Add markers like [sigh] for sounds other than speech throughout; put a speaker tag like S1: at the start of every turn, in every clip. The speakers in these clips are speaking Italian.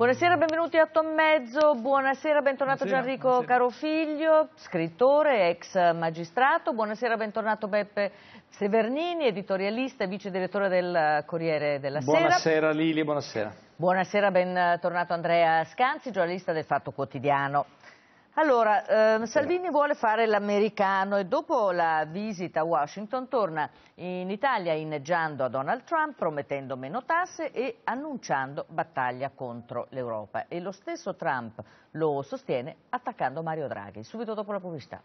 S1: Buonasera, benvenuti a 8 e mezzo, buonasera, bentornato buonasera, Gianrico buonasera. Carofiglio, scrittore, ex magistrato, buonasera, bentornato Beppe Severnini, editorialista e vice direttore del Corriere della buonasera. Sera.
S2: Buonasera Lili, buonasera.
S1: Buonasera, bentornato Andrea Scanzi, giornalista del Fatto Quotidiano. Allora, eh, Salvini vuole fare l'americano e dopo la visita a Washington torna in Italia inneggiando a Donald Trump, promettendo meno tasse e annunciando battaglia contro l'Europa. E lo stesso Trump lo sostiene attaccando Mario Draghi, subito dopo la pubblicità.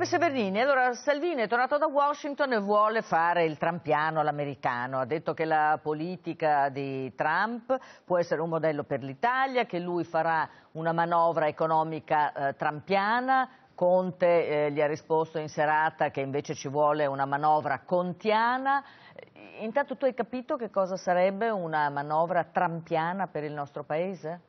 S1: Giuseppe Severini, allora Salvini è tornato da Washington e vuole fare il trampiano all'americano. Ha detto che la politica di Trump può essere un modello per l'Italia, che lui farà una manovra economica eh, trampiana. Conte eh, gli ha risposto in serata che invece ci vuole una manovra contiana. Intanto tu hai capito che cosa sarebbe una manovra trampiana per il nostro Paese?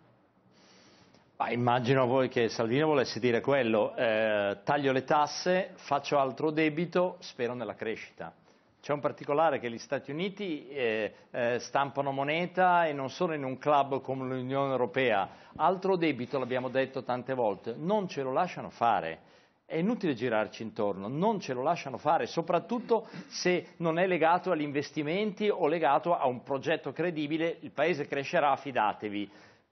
S2: Ma immagino voi che Salvini volesse dire quello, eh, taglio le tasse, faccio altro debito, spero nella crescita. C'è un particolare che gli Stati Uniti eh, eh, stampano moneta e non sono in un club come l'Unione Europea. Altro debito, l'abbiamo detto tante volte, non ce lo lasciano fare. È inutile girarci intorno, non ce lo lasciano fare, soprattutto se non è legato agli investimenti o legato a un progetto credibile. Il Paese crescerà, fidatevi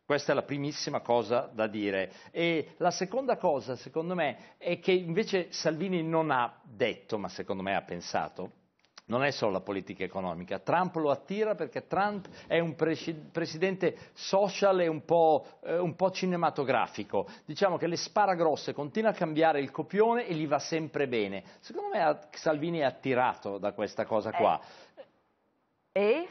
S2: questa è la primissima cosa da dire. E la seconda cosa, secondo me, è che invece Salvini non ha detto, ma secondo me ha pensato, non è solo la politica economica. Trump lo attira perché Trump è un presidente social e un po', eh, un po', cinematografico. Diciamo che le spara grosse, continua a cambiare il copione e gli va sempre bene. Secondo me Salvini è attirato da questa cosa qua. Eh. E?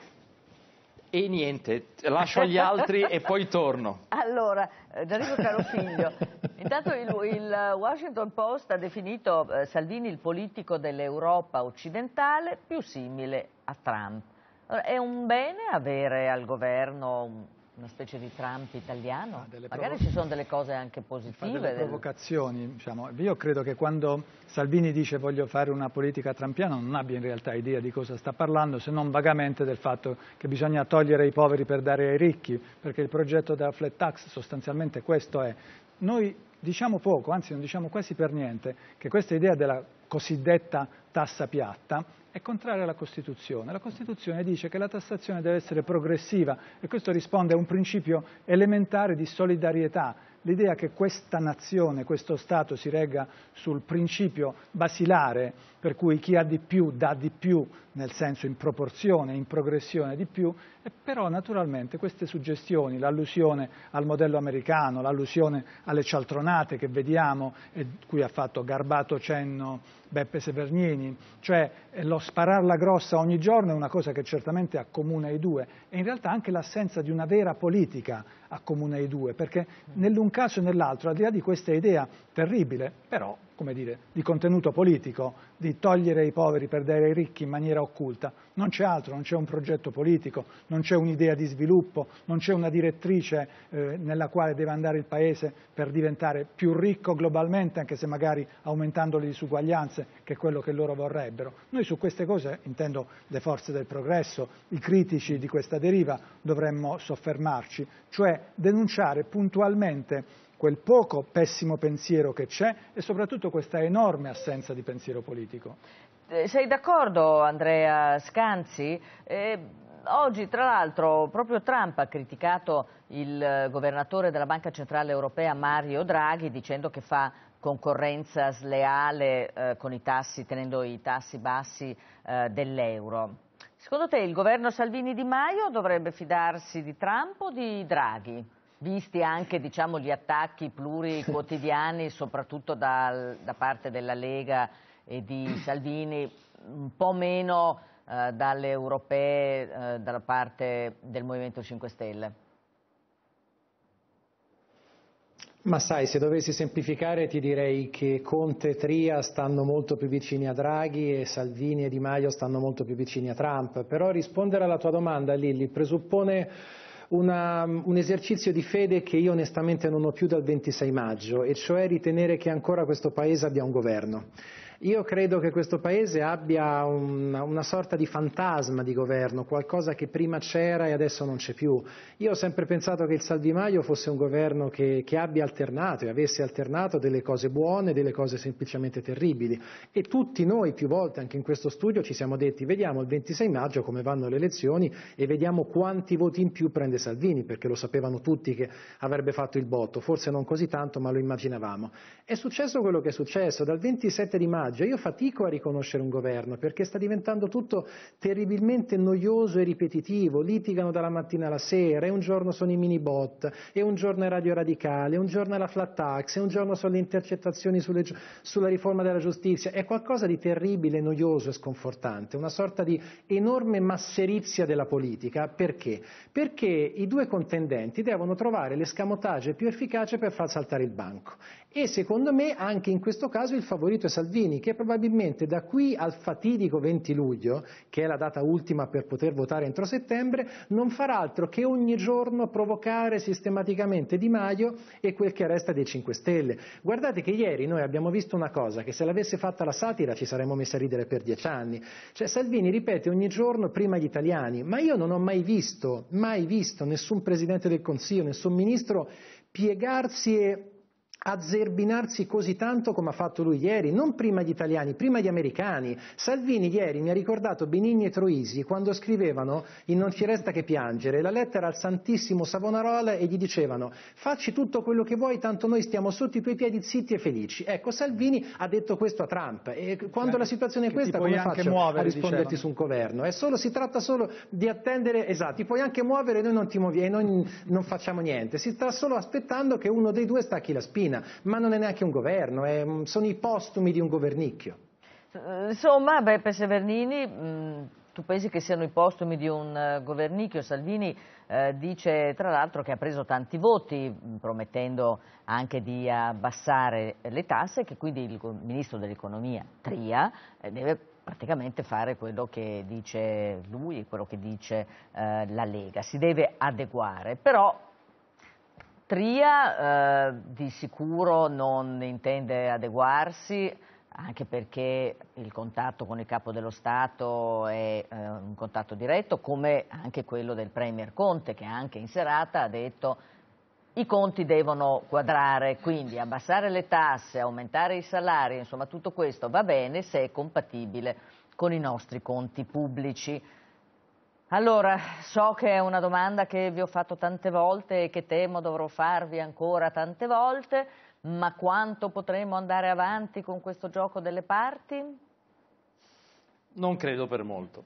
S2: E niente, lascio agli altri e poi torno.
S1: [laughs] Allora, eh, Gianrico Carofiglio, [laughs] intanto il, il, Washington Post ha definito eh, Salvini il politico dell'Europa occidentale più simile a Trump. Allora, è un bene avere al governo una specie di Trump italiano? Magari ci sono delle cose anche positive. Delle
S3: provocazioni, diciamo. Io credo che quando Salvini dice voglio fare una politica trampiana non abbia in realtà idea di cosa sta parlando, se non vagamente del fatto che bisogna togliere i poveri per dare ai ricchi, perché il progetto della flat tax sostanzialmente questo è. Noi diciamo poco, anzi non diciamo quasi per niente, che questa idea della cosiddetta tassa piatta è contraria alla Costituzione. La Costituzione dice che la tassazione deve essere progressiva e questo risponde a un principio elementare di solidarietà. L'idea che questa nazione, questo Stato si regga sul principio basilare per cui chi ha di più dà di più nel senso in proporzione, in progressione di più, e però naturalmente queste suggestioni, l'allusione al modello americano, l'allusione alle cialtronate che vediamo e cui ha fatto garbato cenno Beppe Severnini, cioè eh, lo spararla grossa ogni giorno è una cosa che certamente accomuna i due e in realtà anche l'assenza di una vera politica accomuna i due, perché nell'un caso e nell'altro, al di là di questa idea terribile, però come dire, di contenuto politico, di togliere i poveri per dare ai ricchi in maniera occulta. Non c'è altro, non c'è un progetto politico, non c'è un'idea di sviluppo, non c'è una direttrice eh, nella quale deve andare il Paese per diventare più ricco globalmente, anche se magari aumentando le disuguaglianze, che è quello che loro vorrebbero. Noi su queste cose, intendo le forze del progresso, i critici di questa deriva, dovremmo soffermarci, cioè denunciare puntualmente quel poco pessimo pensiero che c'è e soprattutto questa enorme assenza di pensiero
S1: politico. Eh, sei d'accordo Andrea Scanzi? Eh, oggi tra l'altro proprio Trump ha criticato il governatore della Banca Centrale Europea Mario Draghi dicendo che fa concorrenza sleale eh, con i tassi, tenendo i tassi bassi eh, dell'euro. Secondo te il governo Salvini Di Maio dovrebbe fidarsi di Trump o di Draghi? visti anche diciamo, gli attacchi pluriquotidiani, soprattutto da, da, parte della Lega e di Salvini, un po' meno eh, dalle europee, eh, dalla parte del Movimento 5 Stelle?
S4: Ma sai, se dovessi semplificare ti direi che Conte e Tria stanno molto più vicini a Draghi e Salvini e Di Maio stanno molto più vicini a Trump, però rispondere alla tua domanda Lilli presuppone una, un esercizio di fede che io onestamente non ho più dal 26 maggio, e cioè ritenere che ancora questo Paese abbia un governo. Io credo che questo Paese abbia un, una sorta di fantasma di governo, qualcosa che prima c'era e adesso non c'è più. Io ho sempre pensato che il Salvi Maio fosse un governo che, che abbia alternato e avesse alternato delle cose buone e delle cose semplicemente terribili. E tutti noi più volte, anche in questo studio, ci siamo detti vediamo il 26 maggio come vanno le elezioni e vediamo quanti voti in più prende Salvini, perché lo sapevano tutti che avrebbe fatto il botto, forse non così tanto ma lo immaginavamo. È successo quello che è successo, dal 27 di maggio linguaggio. Io fatico a riconoscere un governo perché sta diventando tutto terribilmente noioso e ripetitivo. Litigano dalla mattina alla sera, e un giorno sono i mini bot, e un giorno è Radio Radicale, e un giorno è la flat tax, e un giorno sono le intercettazioni sulle, sulla riforma della giustizia. È qualcosa di terribile, noioso e sconfortante, una sorta di enorme masserizia della politica. Perché? Perché i due contendenti devono trovare l'escamotage più efficace per far saltare il banco. E secondo me anche in questo caso il favorito è Salvini, che probabilmente da qui al fatidico 20 luglio, che è la data ultima per poter votare entro settembre, non farà altro che ogni giorno provocare sistematicamente Di Maio e quel che resta dei 5 Stelle. Guardate che ieri noi abbiamo visto una cosa, che se l'avesse fatta la satira ci saremmo messi a ridere per dieci anni. Cioè Salvini ripete ogni giorno prima gli italiani, ma io non ho mai visto, mai visto nessun Presidente del Consiglio, nessun Ministro piegarsi e azzerbinarsi così tanto come ha fatto lui ieri, non prima gli italiani, prima gli americani. Salvini ieri mi ha ricordato Benigni e Troisi quando scrivevano in Non ci resta che piangere la lettera al Santissimo Savonarola e gli dicevano facci tutto quello che vuoi, tanto noi stiamo sotto i tuoi piedi zitti e felici. Ecco, Salvini ha detto questo a Trump e quando cioè, la situazione è questa come faccio muovere, a risponderti dicevano. su un governo? Solo, si tratta solo di attendere, esatto, ti puoi anche muovere e noi non ti muoviamo, noi non facciamo niente, si sta solo aspettando che uno dei due stacchi la spina. Palestina, ma non è neanche un governo, è, sono i postumi di un governicchio.
S1: Eh, insomma, Beppe Severnini, mm, tu pensi che siano i postumi di un eh, governicchio? Salvini eh, dice tra l'altro che ha preso tanti voti, mm, promettendo anche di abbassare le tasse, e che quindi il ministro dell'economia Tria deve praticamente fare quello che dice lui, quello che dice eh, la Lega, si deve adeguare, però Tria eh, di sicuro non intende adeguarsi, anche perché il contatto con il Capo dello Stato è eh, un contatto diretto, come anche quello del Premier Conte, che anche in serata ha detto i conti devono quadrare, quindi abbassare le tasse, aumentare i salari, insomma tutto questo va bene se è compatibile con i nostri conti pubblici. Allora, so che è una domanda che vi ho fatto tante volte e che temo dovrò farvi ancora tante volte, ma quanto potremo andare avanti con questo gioco delle parti?
S2: Non credo per molto.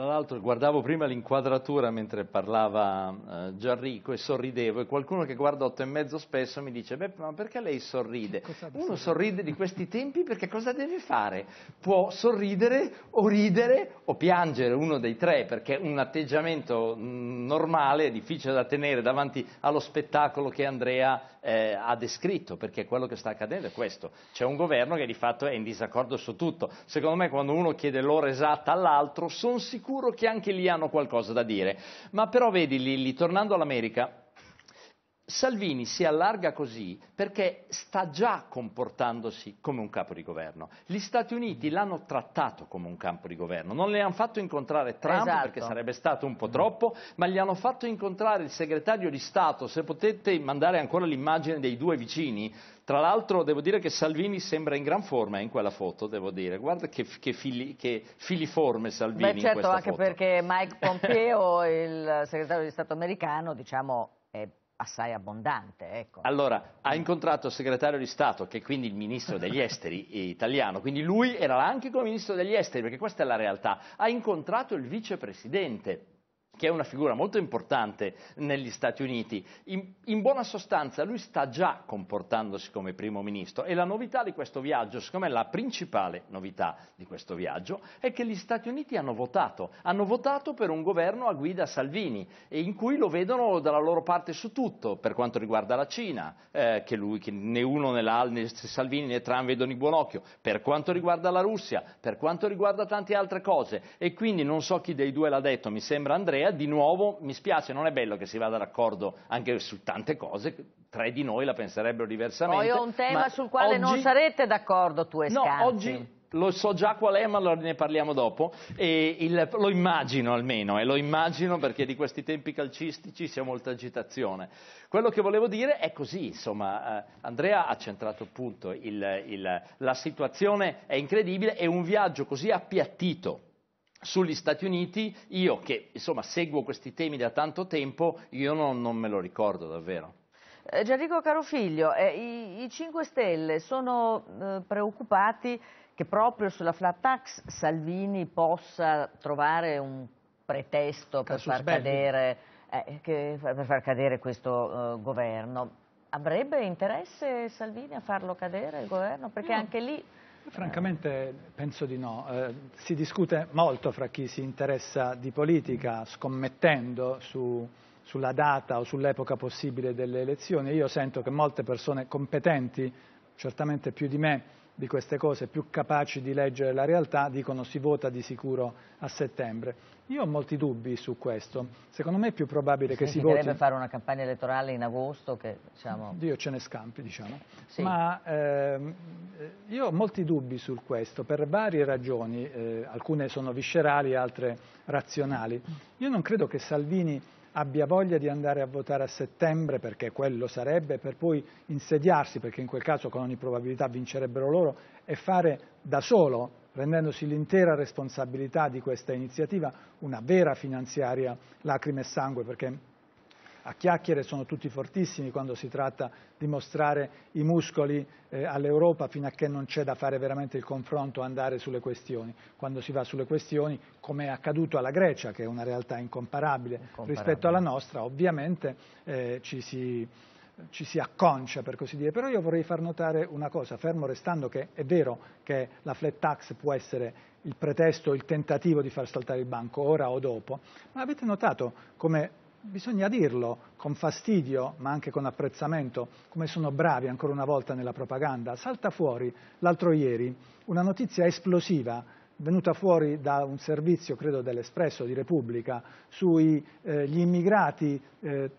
S2: Tra l'altro guardavo prima l'inquadratura mentre parlava eh, Gianrico e sorridevo e qualcuno che guarda otto e mezzo spesso mi dice, beh, ma perché lei sorride? Uno sorride di questi tempi perché cosa deve fare? Può sorridere o ridere o piangere, uno dei tre, perché un atteggiamento mm, normale è difficile da tenere davanti allo spettacolo che Andrea eh, ha descritto, perché quello che sta accadendo è questo. C'è un governo che di fatto è in disaccordo su tutto. Secondo me quando uno chiede l'ora esatta all'altro, sono sicuro che anche lì hanno qualcosa da dire. Ma però vedi Lilli, tornando all'America, Salvini si allarga così perché sta già comportandosi come un capo di governo. Gli Stati Uniti l'hanno trattato come un capo di governo, non le hanno fatto incontrare Trump esatto. perché sarebbe stato un po' troppo, ma gli hanno fatto incontrare il segretario di Stato. Se potete mandare ancora l'immagine dei due vicini, tra l'altro devo dire che Salvini sembra in gran forma in quella foto, devo dire. Guarda che, che, fili, che filiforme Salvini Beh, certo, in questa foto. Certo,
S1: anche perché Mike Pompeo, il segretario di Stato americano, diciamo, è assai abbondante. Ecco.
S2: Allora, ha incontrato il segretario di Stato, che è quindi il ministro degli esteri [laughs] italiano, quindi lui era anche come ministro degli esteri, perché questa è la realtà. Ha incontrato il vicepresidente che è una figura molto importante negli Stati Uniti. In, in, buona sostanza lui sta già comportandosi come primo ministro e la novità di questo viaggio, secondo me la principale novità di questo viaggio, è che gli Stati Uniti hanno votato, hanno votato per un governo a guida Salvini e in cui lo vedono dalla loro parte su tutto, per quanto riguarda la Cina, eh, che, lui, che né uno né, la, né Salvini né Trump vedono di buon occhio, per quanto riguarda la Russia, per quanto riguarda tante altre cose e quindi non so chi dei due l'ha detto, mi sembra Andrea, di nuovo, mi spiace, non è bello che si vada d'accordo anche su tante cose, tre di noi la penserebbero diversamente. Poi ho un tema sul quale oggi... non
S1: sarete d'accordo tu e no, Scanzi. Oggi
S2: lo so già qual è, ma ne parliamo dopo. Il, lo immagino almeno, e eh, lo immagino perché di questi tempi calcistici c'è molta agitazione. Quello che volevo dire è così, insomma, eh, Andrea ha centrato il punto, il, il, la situazione è incredibile e un viaggio così appiattito sugli Stati Uniti, io che insomma seguo questi temi da tanto tempo, io non, non me lo ricordo davvero. Eh, Gianrico
S1: Carofiglio, eh, i, i, 5 Stelle sono eh, preoccupati che proprio sulla flat tax Salvini possa trovare un pretesto per far, cadere, eh, che, per far, cadere, questo eh, governo. Avrebbe interesse Salvini a farlo cadere il governo? Perché no. anche lì Francamente
S3: penso di no. Eh, si discute molto fra chi si interessa di politica, scommettendo su, sulla data o sull'epoca possibile delle elezioni. Io sento che molte persone competenti, certamente più di me, di queste cose, più capaci di leggere la realtà, dicono si vota di sicuro a settembre. Io ho molti dubbi su questo. Secondo me è più probabile che si, voti... Si potrebbe fare una campagna elettorale in agosto che, diciamo... Dio ce ne scampi, diciamo. Sì. Ma ehm, eh, io ho molti dubbi su questo, per varie ragioni. Eh, alcune sono viscerali, altre razionali. Io non credo che Salvini abbia voglia di andare a votare a settembre perché quello sarebbe per poi insediarsi perché in quel caso con ogni probabilità vincerebbero loro e fare da solo prendendosi l'intera responsabilità di questa iniziativa una vera finanziaria lacrime e sangue perché a chiacchiere sono tutti fortissimi quando si tratta di mostrare i muscoli eh, all'Europa fino a che non c'è da fare veramente il confronto, andare sulle questioni. Quando si va sulle questioni, come è accaduto alla Grecia, che è una realtà incomparabile, incomparabile. rispetto alla nostra, ovviamente eh, ci si ci si acconcia per così dire, però io vorrei far notare una cosa, fermo restando che è vero che la flat tax può essere il pretesto, il tentativo di far saltare il banco ora o dopo, ma avete notato come bisogna dirlo con fastidio ma anche con apprezzamento, come sono bravi ancora una volta nella propaganda, salta fuori l'altro ieri una notizia esplosiva venuta fuori da un servizio, credo dell'Espresso, di Repubblica, sugli eh, immigrati eh,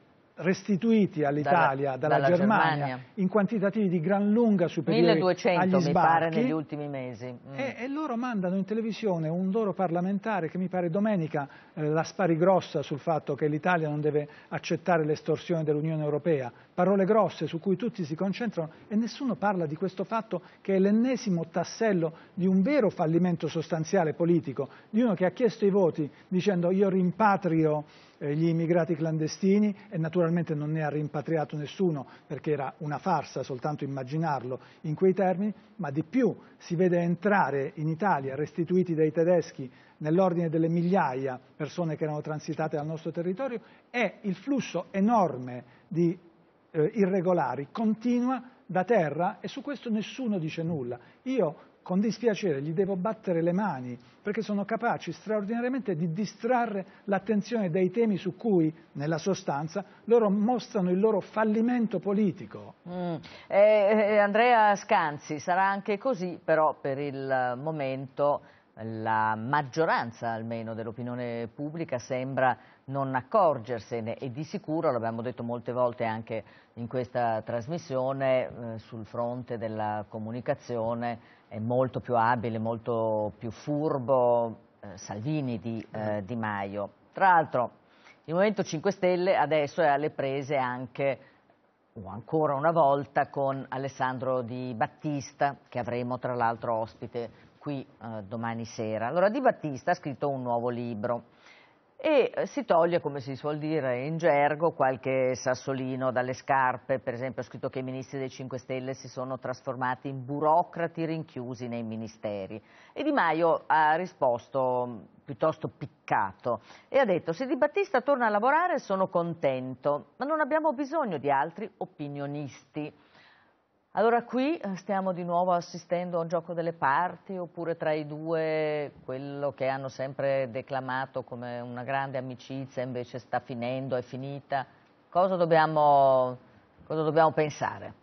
S3: restituiti all'Italia dalla, dalla Germania, Germania, in quantitativi di gran lunga superiori 1200, agli sbarchi. 1200 mi pare negli ultimi mesi. Mm. E, e, loro mandano in televisione un loro parlamentare che mi pare domenica eh, la spari grossa sul fatto che l'Italia non deve accettare l'estorsione dell'Unione Europea. Parole grosse su cui tutti si concentrano e nessuno parla di questo fatto che è l'ennesimo tassello di un vero fallimento sostanziale politico, di uno che ha chiesto i voti dicendo io rimpatrio eh, gli immigrati clandestini e naturalmente non ne ha rimpatriato nessuno perché era una farsa soltanto immaginarlo in quei termini, ma di più si vede entrare in Italia restituiti dai tedeschi nell'ordine delle migliaia persone che erano transitate dal nostro territorio e il flusso enorme di eh, irregolari continua da terra e su questo nessuno dice nulla. Io con dispiacere gli devo battere le mani perché sono capaci straordinariamente di distrarre l'attenzione dai temi su cui, nella sostanza, loro mostrano il loro fallimento politico.
S1: Mm. Eh, eh, Andrea Scanzi, sarà anche così, però per il momento la maggioranza almeno dell'opinione pubblica sembra non accorgersene e di sicuro, l'abbiamo detto molte volte anche in questa trasmissione, eh, sul fronte della comunicazione è molto più abile, molto più furbo eh, Salvini di eh, Di Maio. Tra l'altro il Movimento 5 Stelle adesso è alle prese anche o ancora una volta con Alessandro Di Battista che avremo tra l'altro ospite qui eh, domani sera. Allora Di Battista ha scritto un nuovo libro e eh, si toglie, come si suol dire in gergo, qualche sassolino dalle scarpe, per esempio ho scritto che i ministri dei 5 Stelle si sono trasformati in burocrati rinchiusi nei ministeri e Di Maio ha risposto mm, piuttosto piccato e ha detto se Di Battista torna a lavorare sono contento, ma non abbiamo bisogno di altri opinionisti. Allora qui eh, stiamo di nuovo assistendo a un gioco delle parti oppure tra i due quello che hanno sempre declamato come una grande amicizia invece sta finendo, è finita. Cosa dobbiamo, cosa dobbiamo pensare?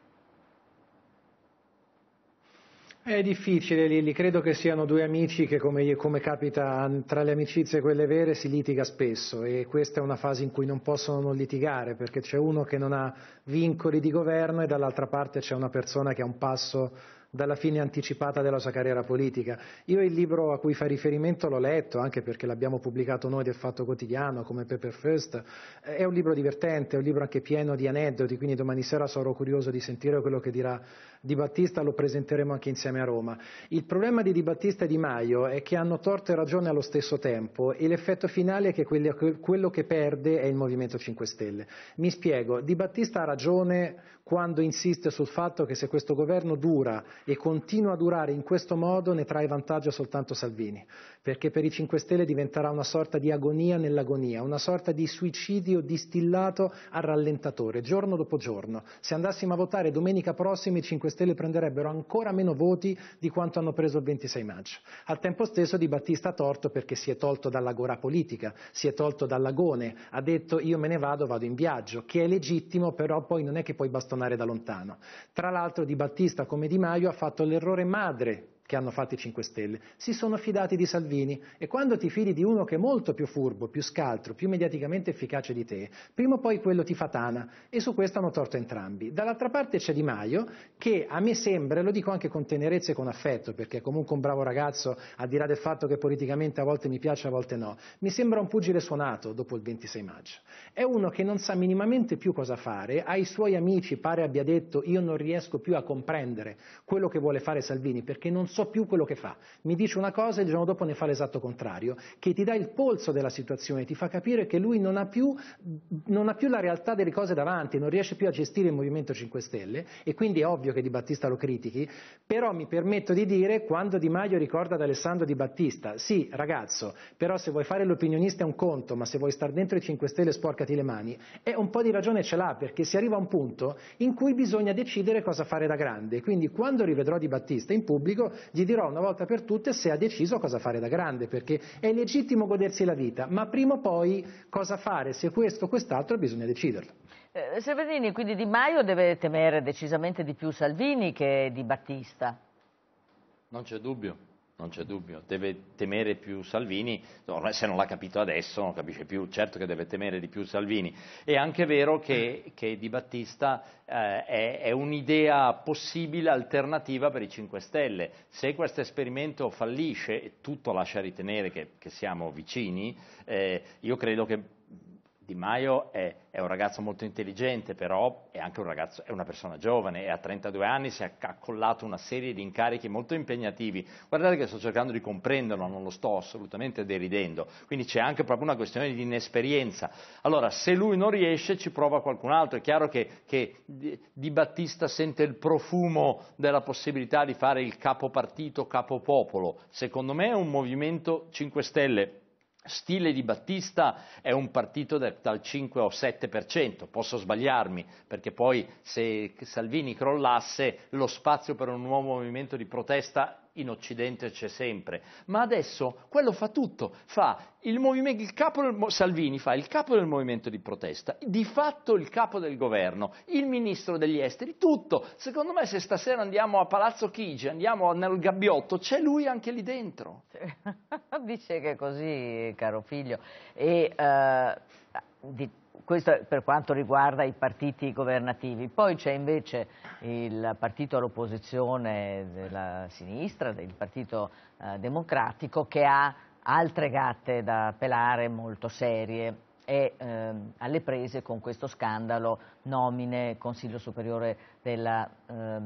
S4: È difficile Lilli, credo che siano due amici che come, come, capita tra le amicizie e quelle vere si litiga spesso e questa è una fase in cui non possono non litigare perché c'è uno che non ha vincoli di governo e dall'altra parte c'è una persona che ha un passo dalla fine anticipata della sua carriera politica. Io il libro a cui fa riferimento l'ho letto, anche perché l'abbiamo pubblicato noi del Fatto Quotidiano, come Pepper First, è un libro divertente, è un libro anche pieno di aneddoti, quindi domani sera sarò curioso di sentire quello che dirà Di Battista, lo presenteremo anche insieme a Roma. Il problema di Di Battista e Di Maio è che hanno torto e ragione allo stesso tempo e l'effetto finale è che quello che perde è il Movimento 5 Stelle. Mi spiego, Di Battista ha ragione quando insiste sul fatto che se questo governo dura e continua a durare in questo modo ne trae vantaggio soltanto Salvini, perché per i 5 Stelle diventerà una sorta di agonia nell'agonia, una sorta di suicidio distillato a rallentatore, giorno dopo giorno. Se andassimo a votare domenica prossima i 5 Stelle prenderebbero ancora meno voti di quanto hanno preso il 26 maggio. Al tempo stesso Di Battista ha torto perché si è tolto dall'agora politica, si è tolto dall'agone, ha detto io me ne vado, vado in viaggio, che è legittimo però poi non è che puoi bastonare da lontano. Tra l'altro Di Battista come Di Maio ha fatto l'errore madre che hanno fatto i 5 Stelle, si sono fidati di Salvini e quando ti fidi di uno che è molto più furbo, più scaltro, più mediaticamente efficace di te, prima o poi quello ti fa tana e su questo hanno torto entrambi. Dall'altra parte c'è Di Maio che a me sembra, e lo dico anche con tenerezza e con affetto perché è comunque un bravo ragazzo al di là del fatto che politicamente a volte mi piace a volte no, mi sembra un pugile suonato dopo il 26 maggio. È uno che non sa minimamente più cosa fare, ai suoi amici pare abbia detto io non riesco più a comprendere quello che vuole fare Salvini perché non so so più quello che fa. Mi dice una cosa e il giorno dopo ne fa l'esatto contrario, che ti dà il polso della situazione, ti fa capire che lui non ha più, non ha più la realtà delle cose davanti, non riesce più a gestire il Movimento 5 Stelle e quindi è ovvio che Di Battista lo critichi, però mi permetto di dire quando Di Maio ricorda ad Alessandro Di Battista, sì ragazzo, però se vuoi fare l'opinionista è un conto, ma se vuoi stare dentro i 5 Stelle sporcati le mani, è un po' di ragione ce l'ha perché si arriva a un punto in cui bisogna decidere cosa fare da grande, quindi quando rivedrò Di Battista in pubblico gli dirò una volta per tutte se ha deciso cosa fare da grande, perché è legittimo godersi la vita, ma prima o poi cosa fare, se questo o quest'altro bisogna deciderlo.
S1: Eh, Severini, quindi Di Maio deve temere decisamente di più Salvini che di Battista.
S4: Non c'è dubbio
S2: non c'è dubbio, deve temere più Salvini, se non l'ha capito adesso non capisce più, certo che deve temere di più Salvini. È anche vero che, che Di Battista eh, è, è, un'idea possibile, alternativa per i 5 Stelle. Se questo esperimento fallisce, e tutto lascia ritenere che, che siamo vicini, eh, io credo che di Maio è, è, un ragazzo molto intelligente, però è anche un ragazzo, è una persona giovane e a 32 anni si è accollato una serie di incarichi molto impegnativi. Guardate che sto cercando di comprenderlo, non lo sto assolutamente deridendo. Quindi c'è anche proprio una questione di inesperienza. Allora, se lui non riesce, ci prova qualcun altro. È chiaro che, che Di Battista sente il profumo della possibilità di fare il capo partito, capo popolo. Secondo me è un movimento 5 Stelle stile di Battista è un partito dal 5 o 7%, posso sbagliarmi, perché poi se Salvini crollasse lo spazio per un nuovo movimento di protesta in Occidente c'è sempre, ma adesso quello fa tutto, fa il, il capo del, Salvini fa il capo del movimento di protesta, di fatto il capo del governo, il ministro degli esteri, tutto. Secondo me se stasera andiamo a Palazzo Chigi, andiamo nel gabbiotto, c'è lui anche lì dentro.
S1: [laughs] Dice che è così, caro figlio. E, uh, di questo per quanto riguarda i partiti governativi. Poi c'è invece il partito all'opposizione della sinistra, il partito eh, democratico, che ha altre gatte da pelare molto serie è eh, alle prese con questo scandalo nomine Consiglio Superiore della eh,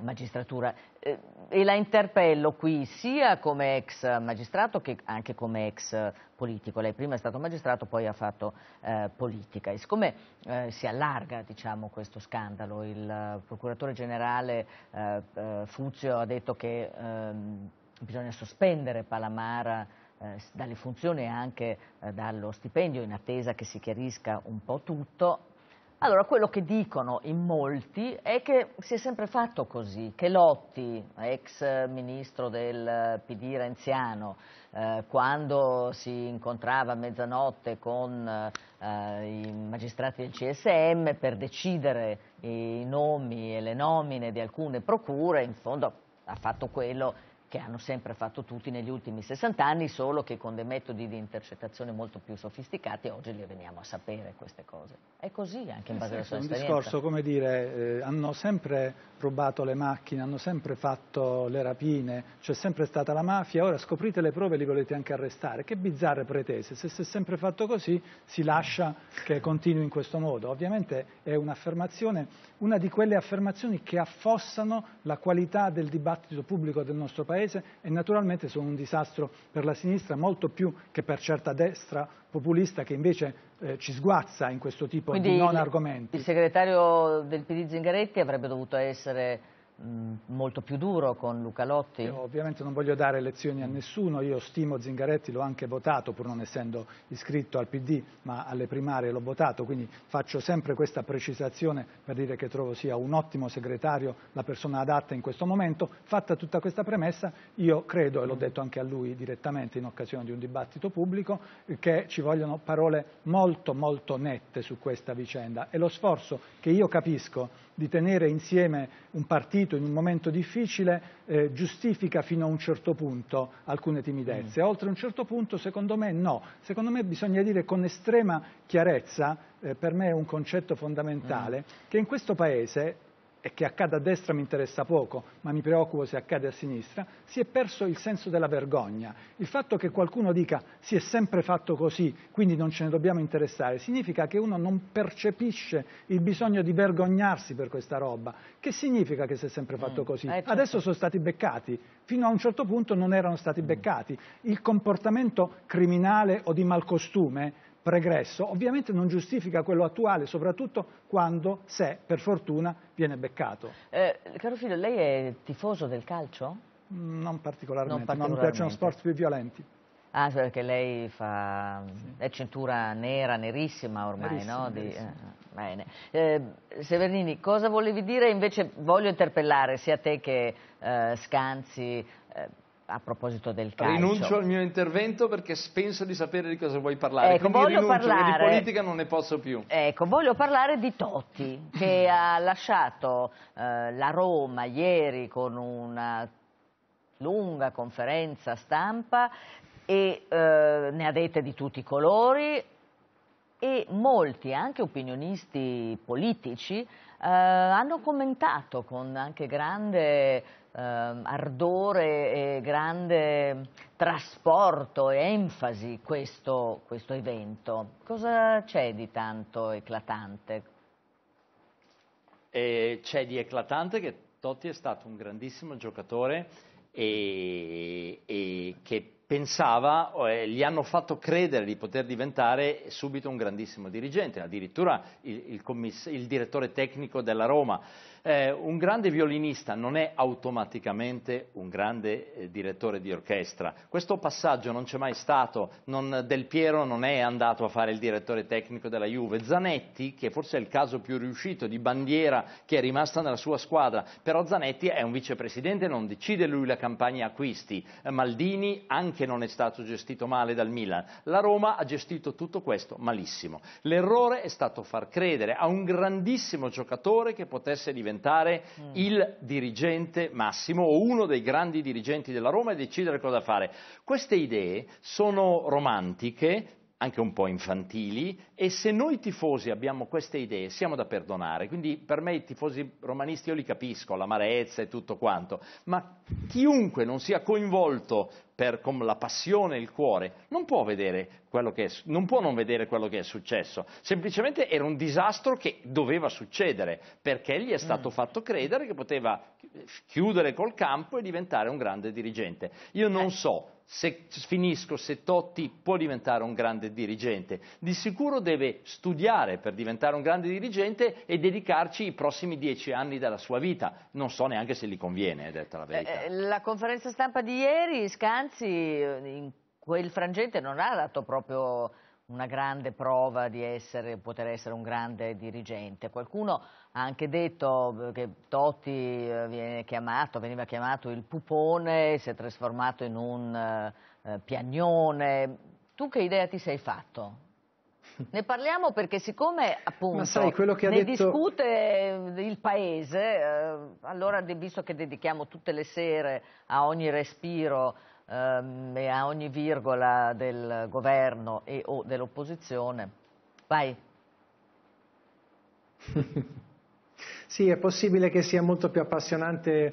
S1: Magistratura eh, e la interpello qui sia come ex magistrato che anche come ex politico. Lei prima è stato magistrato, poi ha fatto eh, politica e siccome eh, si allarga diciamo, questo scandalo, il procuratore generale eh, Fuzio ha detto che ehm, bisogna sospendere Palamara eh, dalle funzioni e anche eh, dallo stipendio in attesa che si chiarisca un po' tutto. Allora, quello che dicono in molti è che si è sempre fatto così, che Lotti, ex ministro del PD renziano, eh, quando si incontrava a mezzanotte con eh, i magistrati del CSM per decidere i nomi e le nomine di alcune procure, in fondo ha fatto quello che hanno sempre fatto tutti negli ultimi 60 anni, solo che con dei metodi di intercettazione molto più sofisticati oggi le veniamo a sapere queste cose. È così anche in eh base alla sua esperienza. È un discorso,
S3: come dire, eh, hanno sempre rubato le macchine, hanno sempre fatto le rapine, c'è sempre stata la mafia, ora scoprite le prove e li volete anche arrestare. Che bizzarre pretese, se si è sempre fatto così si lascia che continui in questo modo. Ovviamente è un'affermazione, una di quelle affermazioni che affossano la qualità del dibattito pubblico del nostro Paese Paese e naturalmente sono un disastro per la sinistra molto più che per certa destra populista che invece eh, ci sguazza in questo tipo Quindi di non argomenti.
S1: Il segretario del PD Zingaretti avrebbe dovuto essere Mm, molto più duro con Luca Lotti? Io ovviamente non voglio dare lezioni
S3: a nessuno, io stimo Zingaretti, l'ho anche votato pur non essendo iscritto al PD, ma alle primarie l'ho votato, quindi faccio sempre questa precisazione per dire che trovo sia un ottimo segretario, la persona adatta in questo momento. Fatta tutta questa premessa, io credo, e l'ho detto anche a lui direttamente in occasione di un dibattito pubblico, che ci vogliono parole molto molto nette su questa vicenda e lo sforzo che io capisco di tenere insieme un partito in un momento difficile eh, giustifica fino a un certo punto alcune timidezze. Mm. Oltre un certo punto, secondo me, no. Secondo me bisogna dire con estrema chiarezza, eh, per me è un concetto fondamentale, mm. che in questo Paese e che accada a destra mi interessa poco, ma mi preoccupo se accade a sinistra, si è perso il senso della vergogna. Il fatto che qualcuno dica si è sempre fatto così, quindi non ce ne dobbiamo interessare, significa che uno non percepisce il bisogno di vergognarsi per questa roba. Che significa che si è sempre fatto mm. così? Eh, certo. Adesso sono stati beccati, fino a un certo punto non erano stati beccati. Il comportamento criminale o di malcostume pregresso, ovviamente non giustifica quello attuale, soprattutto quando, se per fortuna, viene beccato.
S1: Eh, caro figlio, lei è tifoso del calcio? Mm, non particolarmente, non, particolarmente. No, non piacciono
S3: sport più violenti.
S1: Ah, perché lei fa... Sì. è cintura nera, nerissima ormai, nerissima, no? Nerissima. Di... Eh, eh, Severnini, cosa volevi dire? Invece voglio interpellare sia te che eh, Scanzi eh, a proposito del calcio. Rinuncio
S2: al mio intervento perché penso di sapere di cosa vuoi parlare. Ecco, Quindi rinuncio, parlare, di politica non ne posso più.
S1: Ecco, voglio parlare di Totti che [laughs] ha lasciato eh, la Roma ieri con una lunga conferenza stampa e eh, ne ha dette di tutti i colori e molti, anche opinionisti politici, eh, hanno commentato con anche grande ehm, ardore e grande trasporto e enfasi questo, questo evento. Cosa c'è di tanto eclatante?
S2: Eh, c'è di eclatante che Totti è stato un grandissimo giocatore e, e che pensava, eh, gli hanno fatto credere di poter diventare subito un grandissimo dirigente, addirittura il, il, il direttore tecnico della Roma eh, un grande violinista non è automaticamente un grande eh, direttore di orchestra. Questo passaggio non c'è mai stato, non, Del Piero non è andato a fare il direttore tecnico della Juve, Zanetti, che forse è il caso più riuscito di bandiera che è rimasta nella sua squadra, però Zanetti è un vicepresidente, non decide lui la campagna acquisti, eh, Maldini anche non è stato gestito male dal Milan, la Roma ha gestito tutto questo malissimo. L'errore è stato far credere a un grandissimo giocatore che potesse diventare diventare mm. il dirigente massimo o uno dei grandi dirigenti della Roma e decidere cosa fare. Queste idee sono romantiche, anche un po' infantili e se noi tifosi abbiamo queste idee siamo da perdonare, quindi per me i tifosi romanisti io li capisco, l'amarezza e tutto quanto, ma chiunque non sia coinvolto per, con la passione e il cuore non può, vedere quello che è, non può non vedere quello che è successo, semplicemente era un disastro che doveva succedere perché gli è stato mm. fatto credere che poteva chiudere col campo e diventare un grande dirigente. Io non eh. so se finisco, se Totti può diventare un grande dirigente. Di sicuro deve studiare per diventare un grande dirigente e dedicarci i prossimi dieci anni della sua vita. Non so neanche se gli conviene, è detta la eh, verità.
S1: Eh, la conferenza stampa di ieri, Scanzi, in quel frangente non ha dato proprio una grande prova di essere, poter essere un grande dirigente. Qualcuno ha anche detto eh, che Totti eh, viene chiamato, veniva chiamato il pupone, si è trasformato in un eh, eh, piagnone. Tu che idea ti sei fatto? Ne parliamo perché siccome appunto sai, ne detto... discute il paese, eh, allora visto che dedichiamo tutte le sere a ogni respiro ehm, e a ogni virgola del governo e o dell'opposizione. Vai.
S4: [laughs] sì, è possibile che sia molto più appassionante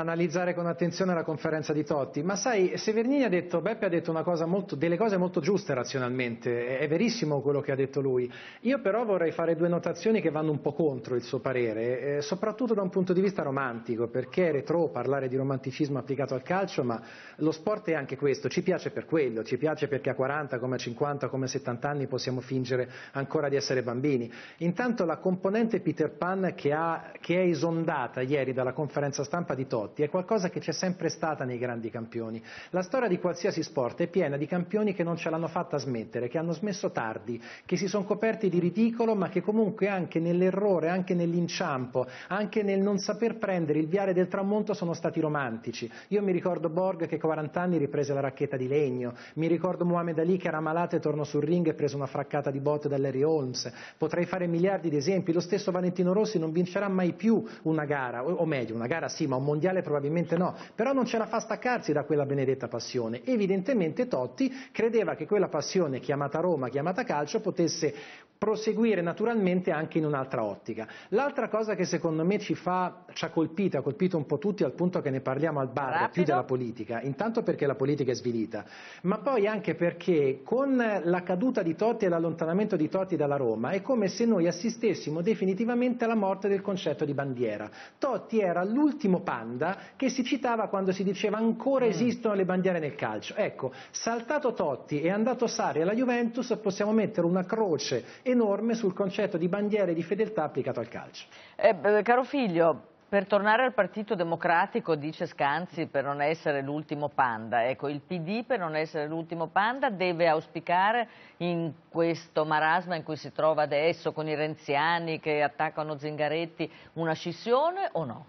S4: analizzare con attenzione la conferenza di Totti, ma sai, Severnini ha detto, Beppe ha detto molto, delle cose molto giuste razionalmente, è verissimo quello che ha detto lui, io però vorrei fare due notazioni che vanno un po' contro il suo parere, eh, soprattutto da un punto di vista romantico, perché è retro parlare di romanticismo applicato al calcio, ma lo sport è anche questo, ci piace per quello, ci piace perché a 40, come a 50, come a 70 anni possiamo fingere ancora di essere bambini. Intanto la componente Peter Pan che, ha, che è esondata ieri dalla conferenza stampa di Totti, Totti, è qualcosa che c'è sempre stata nei grandi campioni. La storia di qualsiasi sport è piena di campioni che non ce l'hanno fatta smettere, che hanno smesso tardi, che si sono coperti di ridicolo, ma che comunque anche nell'errore, anche nell'inciampo, anche nel non saper prendere il viale del tramonto sono stati romantici. Io mi ricordo Borg che a 40 anni riprese la racchetta di legno, mi ricordo Mohamed Ali che era malato e tornò sul ring e prese una fraccata di botte da Larry Holmes. Potrei fare miliardi di esempi, lo stesso Valentino Rossi non vincerà mai più una gara, o meglio, una gara sì, ma un mondiale Emanuele probabilmente no, però non ce la fa staccarsi da quella benedetta passione. Evidentemente Totti credeva che quella passione chiamata Roma, chiamata calcio, potesse proseguire naturalmente anche in un'altra ottica. L'altra cosa che secondo me ci, fa, ci ha colpito, ha colpito un po' tutti al punto che ne parliamo al bar, Rapido. più della politica, intanto perché la politica è svilita, ma poi anche perché con la caduta di Totti e l'allontanamento di Totti dalla Roma è come se noi assistessimo definitivamente alla morte del concetto di bandiera. Totti era l'ultimo panda moda che si citava quando si diceva ancora mm. esistono le bandiere nel calcio. Ecco, saltato Totti e andato Sari alla Juventus possiamo mettere una croce enorme sul concetto di bandiere di fedeltà applicato al calcio.
S1: Eh, eh, caro figlio, per tornare al Partito Democratico, dice Scanzi, per non essere l'ultimo panda. Ecco, il PD, per non essere l'ultimo panda, deve auspicare in questo marasma in cui si trova adesso, con i renziani che attaccano Zingaretti, una scissione o no?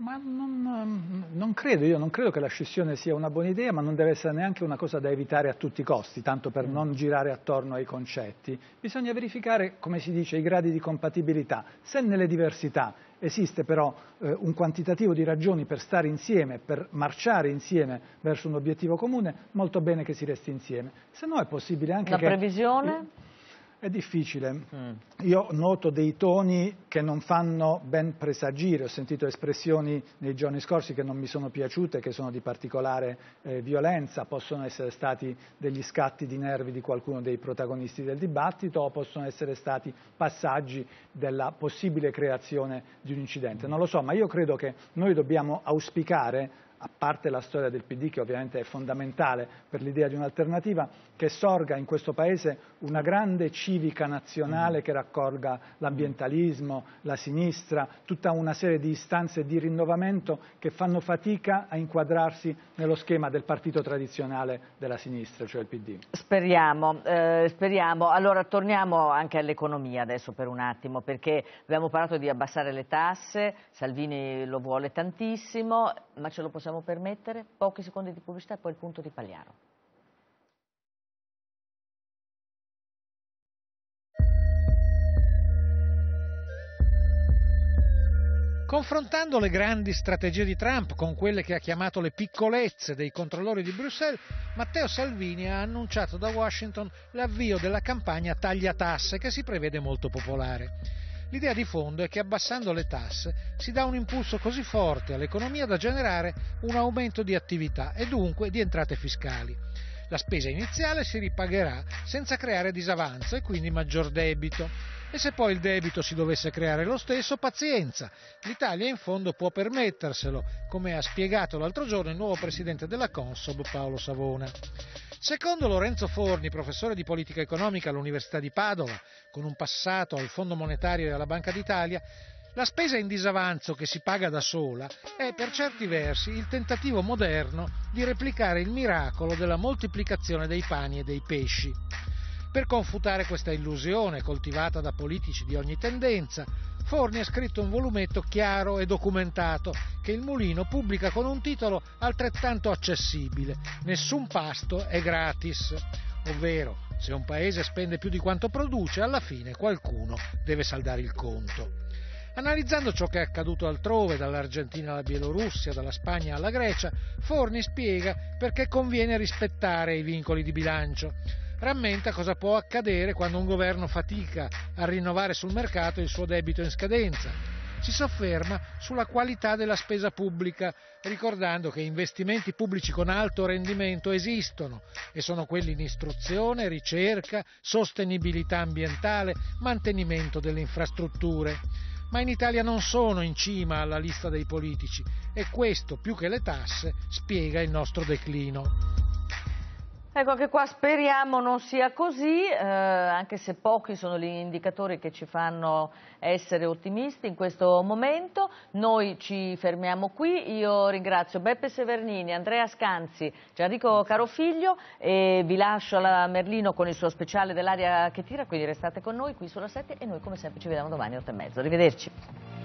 S3: Ma non, non, credo, io non credo che la scissione sia una buona idea, ma non deve essere neanche una cosa da evitare a tutti i costi, tanto per mm. non girare attorno ai concetti. Bisogna verificare, come si dice, i gradi di compatibilità. Se nelle diversità esiste però eh, un quantitativo di ragioni per stare insieme, per marciare insieme verso un obiettivo comune, molto bene che si resti insieme. Se no è possibile anche la che... La previsione? È difficile. Mm. Io noto dei toni che non fanno ben presagire, ho sentito espressioni nei giorni scorsi che non mi sono piaciute, che sono di particolare eh, violenza, possono essere stati degli scatti di nervi di qualcuno dei protagonisti del dibattito o possono essere stati passaggi della possibile creazione di un incidente. Non lo so, ma io credo che noi dobbiamo auspicare a parte la storia del PD che ovviamente è fondamentale per l'idea di un'alternativa, che sorga in questo Paese una grande civica nazionale mm-hmm. che raccolga l'ambientalismo, la sinistra, tutta una serie di istanze di rinnovamento che fanno fatica a inquadrarsi nello schema del partito tradizionale della sinistra, cioè il PD.
S1: Speriamo, eh, speriamo. Allora torniamo anche all'economia adesso per un attimo, perché abbiamo parlato di abbassare le tasse, Salvini lo vuole tantissimo, ma ce lo possiamo possiamo permettere, pochi secondi di pubblicità e poi il punto di Pagliaro.
S5: Confrontando le grandi strategie di Trump con quelle che ha chiamato le piccolezze dei controllori di Bruxelles, Matteo Salvini ha annunciato da Washington l'avvio della campagna Taglia Tasse che si prevede molto popolare. L'idea di fondo è che abbassando le tasse si dà un impulso così forte all'economia da generare un aumento di attività e dunque di entrate fiscali. La spesa iniziale si ripagherà senza creare disavanzo e quindi maggior debito. E se poi il debito si dovesse creare lo stesso, pazienza. L'Italia in fondo può permetterselo, come ha spiegato l'altro giorno il nuovo presidente della Consob Paolo Savona. Secondo Lorenzo Forni, professore di politica economica all'Università di Padova, con un passato al Fondo Monetario e alla Banca d'Italia, la spesa in disavanzo che si paga da sola è per certi versi il tentativo moderno di replicare il miracolo della moltiplicazione dei pani e dei pesci. Per confutare questa illusione coltivata da politici di ogni tendenza, Forni ha scritto un volumetto chiaro e documentato che il Mulino pubblica con un titolo altrettanto accessibile, Nessun pasto è gratis, ovvero se un paese spende più di quanto produce, alla fine qualcuno deve saldare il conto. Analizzando ciò che è accaduto altrove, dall'Argentina alla Bielorussia, dalla Spagna alla Grecia, Forni spiega perché conviene rispettare i vincoli di bilancio. Rammenta cosa può accadere quando un governo fatica a rinnovare sul mercato il suo debito in scadenza. Si sofferma sulla qualità della spesa pubblica, ricordando che investimenti pubblici con alto rendimento esistono e sono quelli in istruzione, ricerca, sostenibilità ambientale, mantenimento delle infrastrutture ma in Italia non sono in cima alla lista dei politici e questo, più che le tasse, spiega il nostro declino.
S1: Ecco, anche qua speriamo non sia così, eh, anche se pochi sono gli indicatori che ci fanno essere ottimisti in questo momento. Noi ci fermiamo qui, io ringrazio Beppe Severnini, Andrea Scanzi, Gianrico Carofiglio e vi lascio alla Merlino con il suo speciale dell'aria che tira, quindi restate con noi qui sulla 7 e noi come sempre ci vediamo domani alle 8 e mezzo. Arrivederci.